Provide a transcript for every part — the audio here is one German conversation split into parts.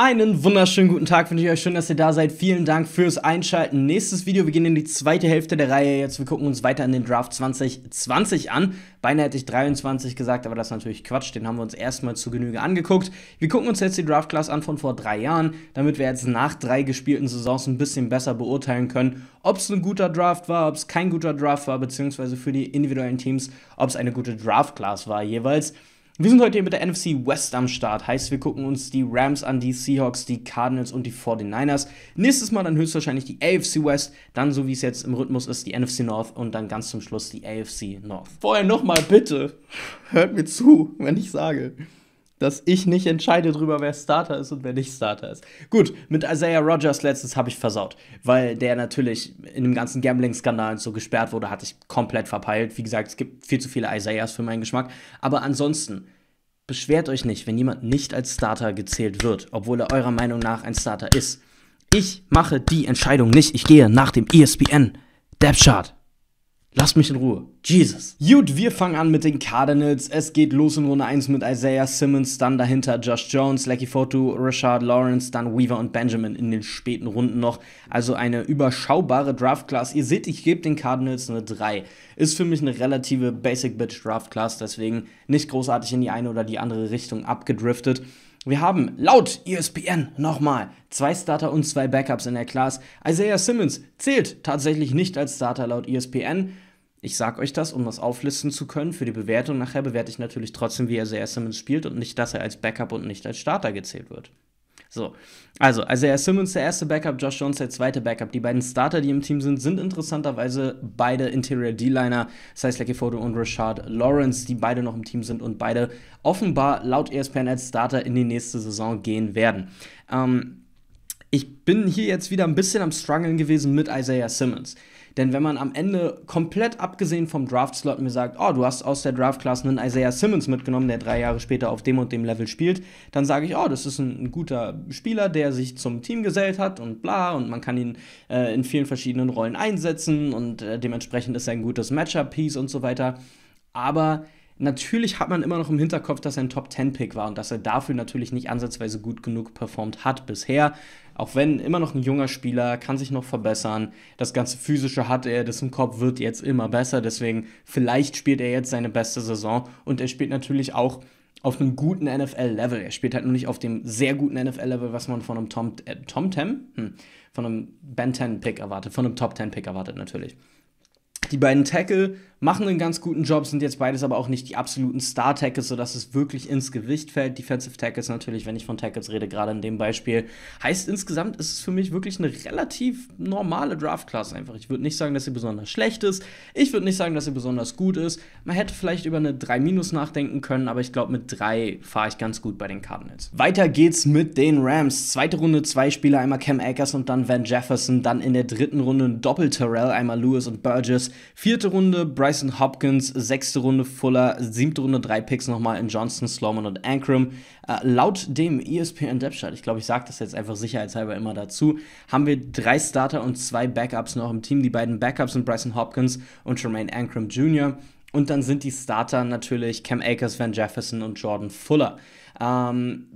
Einen wunderschönen guten Tag wünsche ich euch. Schön, dass ihr da seid. Vielen Dank fürs Einschalten. Nächstes Video, wir gehen in die zweite Hälfte der Reihe jetzt. Wir gucken uns weiter in den Draft 2020 an. Beinahe hätte ich 23 gesagt, aber das ist natürlich Quatsch. Den haben wir uns erstmal zu Genüge angeguckt. Wir gucken uns jetzt die Draft Class an von vor drei Jahren, damit wir jetzt nach drei gespielten Saisons ein bisschen besser beurteilen können, ob es ein guter Draft war, ob es kein guter Draft war, beziehungsweise für die individuellen Teams, ob es eine gute Draft Class war jeweils. Wir sind heute hier mit der NFC West am Start. Heißt, wir gucken uns die Rams an, die Seahawks, die Cardinals und die 49ers. Nächstes Mal dann höchstwahrscheinlich die AFC West, dann so wie es jetzt im Rhythmus ist, die NFC North und dann ganz zum Schluss die AFC North. Vorher nochmal bitte, hört mir zu, wenn ich sage, dass ich nicht entscheide darüber, wer Starter ist und wer nicht Starter ist. Gut, mit Isaiah Rogers letztens habe ich versaut, weil der natürlich in dem ganzen Gambling-Skandal so gesperrt wurde, hatte ich komplett verpeilt. Wie gesagt, es gibt viel zu viele Isaiahs für meinen Geschmack. Aber ansonsten, Beschwert euch nicht, wenn jemand nicht als Starter gezählt wird, obwohl er eurer Meinung nach ein Starter ist. Ich mache die Entscheidung nicht. Ich gehe nach dem ESPN Depth Chart. Lass mich in Ruhe. Jesus. Gut, wir fangen an mit den Cardinals. Es geht los in Runde 1 mit Isaiah Simmons, dann dahinter Josh Jones, Lucky Foto, Richard Lawrence, dann Weaver und Benjamin in den späten Runden noch. Also eine überschaubare Draft-Class. Ihr seht, ich gebe den Cardinals eine 3. Ist für mich eine relative Basic-Bitch-Draft-Class, deswegen nicht großartig in die eine oder die andere Richtung abgedriftet. Wir haben laut ESPN nochmal zwei Starter und zwei Backups in der Class. Isaiah Simmons zählt tatsächlich nicht als Starter laut ESPN. Ich sage euch das, um das auflisten zu können für die Bewertung. Nachher bewerte ich natürlich trotzdem, wie Isaiah Simmons spielt und nicht, dass er als Backup und nicht als Starter gezählt wird. So, also Isaiah also Simmons der erste Backup, Josh Jones der zweite Backup. Die beiden Starter, die im Team sind, sind interessanterweise beide Interior D-Liner, Size Lekifoto und Richard Lawrence, die beide noch im Team sind und beide offenbar laut ESPN als Starter in die nächste Saison gehen werden. Ähm, ich bin hier jetzt wieder ein bisschen am Struggeln gewesen mit Isaiah Simmons. Denn wenn man am Ende komplett abgesehen vom Draft-Slot mir sagt, oh, du hast aus der Draft-Class einen Isaiah Simmons mitgenommen, der drei Jahre später auf dem und dem Level spielt, dann sage ich, oh, das ist ein, ein, guter Spieler, der sich zum Team gesellt hat und bla, und man kann ihn äh, in vielen verschiedenen Rollen einsetzen und äh, dementsprechend ist er ein gutes Matchup-Piece und so weiter. Aber Natürlich hat man immer noch im Hinterkopf, dass er ein Top-10-Pick war und dass er dafür natürlich nicht ansatzweise gut genug performt hat bisher. Auch wenn immer noch ein junger Spieler, kann sich noch verbessern. Das ganze Physische hat er, das im Kopf wird jetzt immer besser. Deswegen, vielleicht spielt er jetzt seine beste Saison und er spielt natürlich auch auf einem guten NFL-Level. Er spielt halt nur nicht auf dem sehr guten NFL-Level, was man von einem Tom, äh, Tom Tem? Hm. Von einem Ben 10-Pick erwartet, von einem Top 10-Pick erwartet natürlich. Die beiden Tackle machen einen ganz guten Job, sind jetzt beides aber auch nicht die absoluten Star-Tackles, sodass es wirklich ins Gewicht fällt. Defensive Tackles natürlich, wenn ich von Tackles rede, gerade in dem Beispiel. Heißt insgesamt ist es für mich wirklich eine relativ normale Draft-Class einfach. Ich würde nicht sagen, dass sie besonders schlecht ist. Ich würde nicht sagen, dass sie besonders gut ist. Man hätte vielleicht über eine 3- nachdenken können, aber ich glaube, mit 3 fahre ich ganz gut bei den Cardinals. Weiter geht's mit den Rams. Zweite Runde zwei Spieler, einmal Cam Akers und dann Van Jefferson. Dann in der dritten Runde ein Doppel-Terrell, einmal Lewis und Burgess. Vierte Runde Bryson Hopkins, sechste Runde Fuller, siebte Runde drei Picks nochmal in Johnson, Sloman und Ankrum. Äh, laut dem ESPN Depth Chart, ich glaube, ich sage das jetzt einfach sicherheitshalber immer dazu, haben wir drei Starter und zwei Backups noch im Team. Die beiden Backups sind Bryson Hopkins und Jermaine Ankrum Jr. Und dann sind die Starter natürlich Cam Akers, Van Jefferson und Jordan Fuller. Ähm,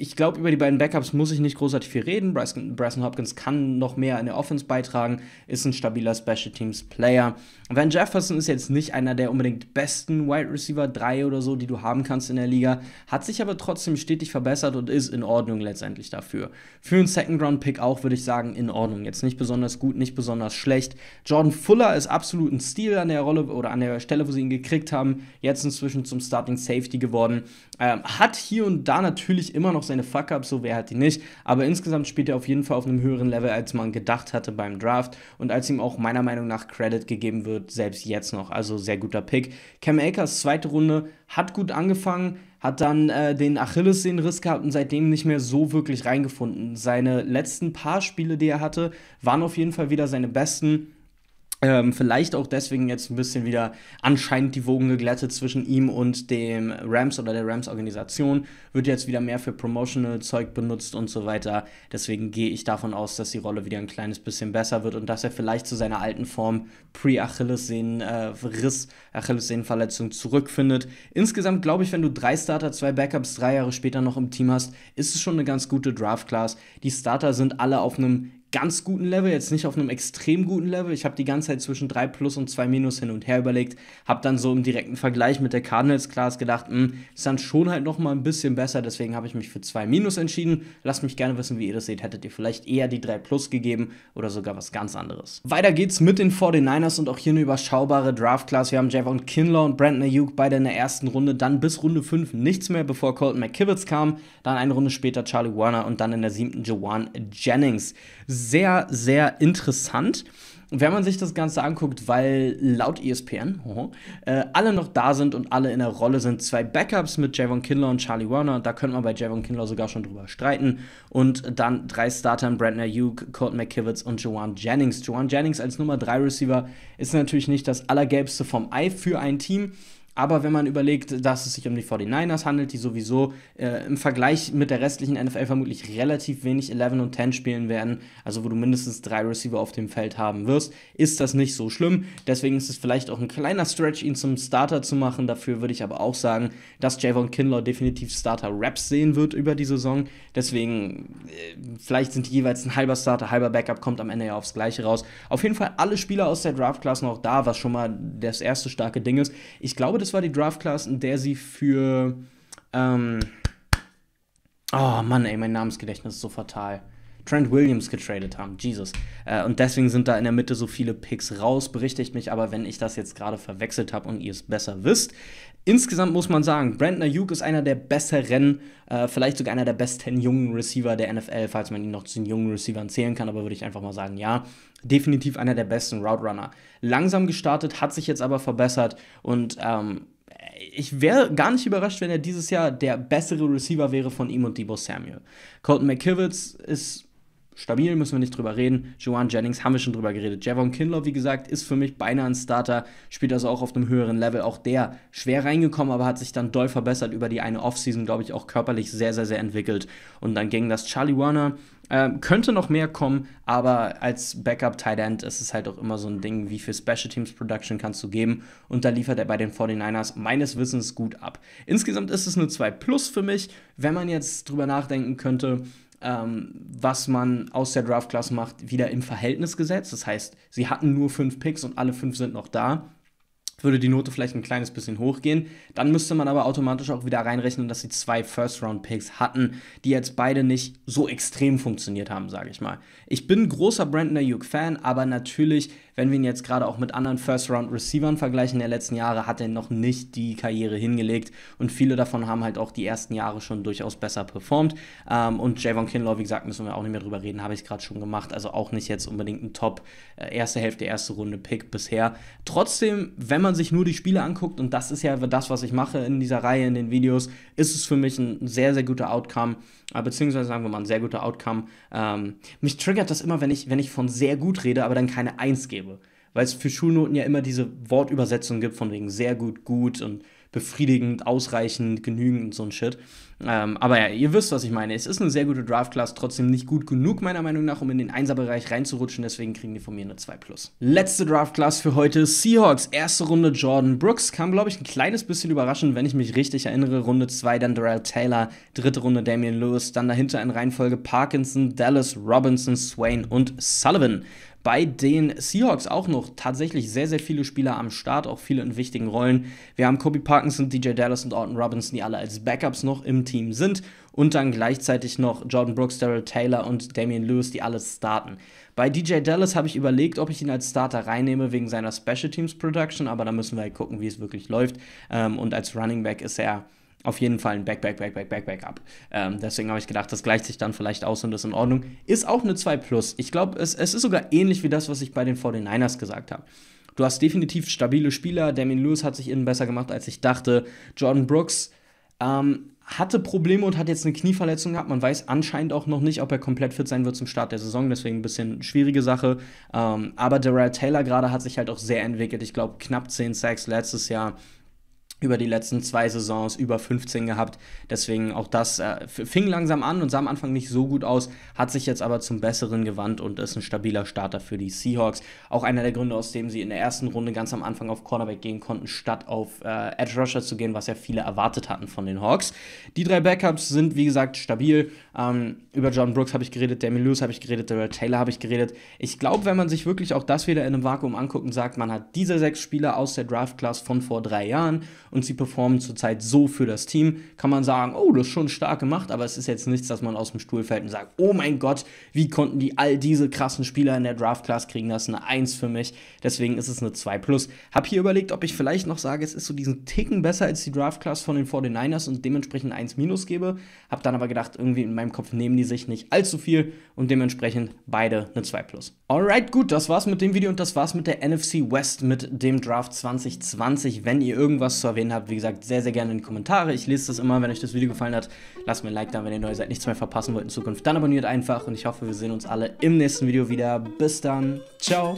ich glaube, über die beiden Backups muss ich nicht großartig viel reden. Bryson, Bryson Hopkins kann noch mehr in der Offense beitragen, ist ein stabiler Special Teams Player. Van Jefferson ist jetzt nicht einer der unbedingt besten Wide Receiver 3 oder so, die du haben kannst in der Liga, hat sich aber trotzdem stetig verbessert und ist in Ordnung letztendlich dafür. Für einen Second Round Pick auch würde ich sagen, in Ordnung. Jetzt nicht besonders gut, nicht besonders schlecht. Jordan Fuller ist absolut ein Stil an der Rolle oder an der Stelle, wo sie ihn gekriegt haben. Jetzt inzwischen zum Starting Safety geworden. Ähm, hat hier und da natürlich immer noch seine Fuck-Ups, so wer hat die nicht. Aber insgesamt spielt er auf jeden Fall auf einem höheren Level, als man gedacht hatte beim Draft und als ihm auch meiner Meinung nach Credit gegeben wird, selbst jetzt noch. Also sehr guter Pick. Cam Akers, zweite Runde, hat gut angefangen hat dann äh, den Achillessehnenriss gehabt und seitdem nicht mehr so wirklich reingefunden. Seine letzten paar Spiele, die er hatte, waren auf jeden Fall wieder seine besten. Ähm, vielleicht auch deswegen jetzt ein bisschen wieder anscheinend die Wogen geglättet zwischen ihm und dem Rams oder der Rams-Organisation. Wird jetzt wieder mehr für Promotional-Zeug benutzt und so weiter. Deswegen gehe ich davon aus, dass die Rolle wieder ein kleines bisschen besser wird und dass er vielleicht zu seiner alten Form Pre-Achillessehnen-Riss, äh, Achillessehnenverletzung zurückfindet. Insgesamt glaube ich, wenn du drei Starter, zwei Backups drei Jahre später noch im Team hast, ist es schon eine ganz gute Draft-Class. Die Starter sind alle auf einem ganz guten Level, jetzt nicht auf einem extrem guten Level. Ich habe die ganze Zeit zwischen 3 Plus und 2 Minus hin und her überlegt, habe dann so im direkten Vergleich mit der Cardinals Class gedacht, mh, hm, ist dann schon halt noch mal ein bisschen besser, deswegen habe ich mich für 2 Minus entschieden. Lasst mich gerne wissen, wie ihr das seht. Hättet ihr vielleicht eher die 3 Plus gegeben oder sogar was ganz anderes. Weiter geht's mit den 49ers und auch hier eine überschaubare Draft Class. Wir haben Javon Kinlaw und Brandon Ayuk beide in der ersten Runde, dann bis Runde 5 nichts mehr, bevor Colton McKibbitz kam, dann eine Runde später Charlie Warner und dann in der siebten Joanne Jennings sehr, sehr interessant wenn man sich das Ganze anguckt, weil laut ESPN oh, äh, alle noch da sind und alle in der Rolle sind, zwei Backups mit Javon Kinlaw und Charlie Werner, da könnte man bei Javon Kinlaw sogar schon drüber streiten, und dann drei Startern, Brandon Ayuk, Colt McKivitz und Joan Jennings. Joan Jennings als Nummer 3 Receiver ist natürlich nicht das Allergelbste vom Ei für ein Team, aber wenn man überlegt, dass es sich um die 49ers handelt, die sowieso äh, im Vergleich mit der restlichen NFL vermutlich relativ wenig 11 und 10 spielen werden, also wo du mindestens drei Receiver auf dem Feld haben wirst, ist das nicht so schlimm. Deswegen ist es vielleicht auch ein kleiner Stretch, ihn zum Starter zu machen. Dafür würde ich aber auch sagen, dass Javon Kinlaw definitiv Starter-Raps sehen wird über die Saison. Deswegen, äh, vielleicht sind die jeweils ein halber Starter, halber Backup, kommt am Ende ja aufs Gleiche raus. Auf jeden Fall alle Spieler aus der Draft-Class noch da, was schon mal das erste starke Ding ist. Ich glaube, das war die Draft Class, in der sie für. Ähm, oh Mann, ey, mein Namensgedächtnis ist so fatal. Trent Williams getradet haben. Jesus. Äh, und deswegen sind da in der Mitte so viele Picks raus. Berichtigt mich aber, wenn ich das jetzt gerade verwechselt habe und ihr es besser wisst. Insgesamt muss man sagen, Brandon Ayuk ist einer der besseren, äh, vielleicht sogar einer der besten jungen Receiver der NFL, falls man ihn noch zu den jungen Receivern zählen kann, aber würde ich einfach mal sagen, ja, definitiv einer der besten Route Runner. Langsam gestartet, hat sich jetzt aber verbessert und ähm, ich wäre gar nicht überrascht, wenn er dieses Jahr der bessere Receiver wäre von ihm und Debo Samuel. Colton McKivitz ist stabil, müssen wir nicht drüber reden. Joanne Jennings haben wir schon drüber geredet. Javon Kinlaw, wie gesagt, ist für mich beinahe ein Starter, spielt also auch auf einem höheren Level. Auch der schwer reingekommen, aber hat sich dann doll verbessert über die eine Offseason, glaube ich, auch körperlich sehr, sehr, sehr entwickelt. Und dann ging das Charlie Warner. Äh, könnte noch mehr kommen, aber als Backup Tight End ist es halt auch immer so ein Ding, wie viel Special Teams Production kannst du geben und da liefert er bei den 49ers meines Wissens gut ab. Insgesamt ist es eine 2 Plus für mich, wenn man jetzt drüber nachdenken könnte, ähm, was man aus der Draft-Class macht, wieder im Verhältnis gesetzt. Das heißt, sie hatten nur fünf Picks und alle fünf sind noch da. Würde die Note vielleicht ein kleines bisschen hochgehen. Dann müsste man aber automatisch auch wieder reinrechnen, dass sie zwei First-Round-Picks hatten, die jetzt beide nicht so extrem funktioniert haben, sage ich mal. Ich bin großer Brandon Ayuk-Fan, aber natürlich wenn wir ihn jetzt gerade auch mit anderen First-Round-Receivern vergleichen der letzten Jahre, hat er noch nicht die Karriere hingelegt und viele davon haben halt auch die ersten Jahre schon durchaus besser performt. Ähm, und Javon Kinlaw, wie gesagt, müssen wir auch nicht mehr drüber reden, habe ich gerade schon gemacht. Also auch nicht jetzt unbedingt ein Top äh, erste Hälfte, erste Runde Pick bisher. Trotzdem, wenn man sich nur die Spiele anguckt und das ist ja das, was ich mache in dieser Reihe in den Videos, ist es für mich ein sehr sehr guter Outcome, äh, beziehungsweise sagen wir mal ein sehr guter Outcome. Ähm, mich triggert das immer, wenn ich wenn ich von sehr gut rede, aber dann keine Eins gebe gebe. Weil es für Schulnoten ja immer diese Wortübersetzung gibt, von wegen sehr gut, gut und befriedigend, ausreichend, genügend und so ein Shit. Ähm, aber ja, ihr wisst, was ich meine. Es ist eine sehr gute Draft-Class, trotzdem nicht gut genug, meiner Meinung nach, um in den Einserbereich reinzurutschen. Deswegen kriegen die von mir eine 2 Plus. Letzte Draft-Class für heute: Seahawks. Erste Runde Jordan Brooks. Kam, glaube ich, ein kleines bisschen überraschend, wenn ich mich richtig erinnere. Runde 2 dann Darrell Taylor. Dritte Runde Damian Lewis. Dann dahinter in Reihenfolge Parkinson, Dallas, Robinson, Swain und Sullivan. Bei den Seahawks auch noch tatsächlich sehr, sehr viele Spieler am Start, auch viele in wichtigen Rollen. Wir haben Kobe Parkinson, DJ Dallas und Orton Robinson, die alle als Backups noch im Team sind. Und dann gleichzeitig noch Jordan Brooks, Daryl Taylor und Damian Lewis, die alles starten. Bei DJ Dallas habe ich überlegt, ob ich ihn als Starter reinnehme wegen seiner Special Teams Production, aber da müssen wir halt gucken, wie es wirklich läuft. Ähm, und als Running Back ist er auf jeden Fall ein Back, Back, Back, Back, Back, Back ab. Ähm, deswegen habe ich gedacht, das gleicht sich dann vielleicht aus und ist in Ordnung. Ist auch eine 2 Plus. Ich glaube, es, es ist sogar ähnlich wie das, was ich bei den 49ers gesagt habe. Du hast definitiv stabile Spieler. Damien Lewis hat sich innen besser gemacht, als ich dachte. Jordan Brooks ähm, hatte Probleme und hat jetzt eine Knieverletzung gehabt. Man weiß anscheinend auch noch nicht, ob er komplett fit sein wird zum Start der Saison. Deswegen ein bisschen schwierige Sache. Ähm, aber Darrell Taylor gerade hat sich halt auch sehr entwickelt. Ich glaube, knapp 10 Sacks letztes Jahr über die letzten zwei Saisons über 15 gehabt. Deswegen auch das äh, fing langsam an und sah am Anfang nicht so gut aus, hat sich jetzt aber zum Besseren gewandt und ist ein stabiler Starter für die Seahawks. Auch einer der Gründe, aus dem sie in der ersten Runde ganz am Anfang auf Cornerback gehen konnten, statt auf äh, Edge Rusher zu gehen, was ja viele erwartet hatten von den Hawks. Die drei Backups sind, wie gesagt, stabil. Ähm, über John Brooks habe ich geredet, Damian Lewis habe ich geredet, Darrell Taylor habe ich geredet. Ich glaube, wenn man sich wirklich auch das wieder in einem Vakuum anguckt und sagt, man hat diese sechs Spieler aus der Draft-Class von vor drei Jahren und sie performen zurzeit so für das Team, kann man sagen, oh, das ist schon stark gemacht, aber es ist jetzt nichts, dass man aus dem Stuhl fällt und sagt, oh mein Gott, wie konnten die all diese krassen Spieler in der Draft-Class kriegen, das ist eine 1 für mich, deswegen ist es eine 2 plus. Hab hier überlegt, ob ich vielleicht noch sage, es ist so diesen Ticken besser als die Draft-Class von den 49ers und dementsprechend 1 minus gebe, hab dann aber gedacht, irgendwie in meinem Kopf nehmen die sich nicht allzu viel und dementsprechend beide eine 2 plus. Alright, gut, das war's mit dem Video und das war's mit der NFC West mit dem Draft 2020. Wenn ihr irgendwas zu erwähnen Ideen habt, wie gesagt, sehr, sehr gerne in die Kommentare. Ich lese das immer. Wenn euch das Video gefallen hat, lasst mir ein Like da, wenn ihr neu seid, nichts mehr verpassen wollt in Zukunft. Dann abonniert einfach und ich hoffe, wir sehen uns alle im nächsten Video wieder. Bis dann. Ciao.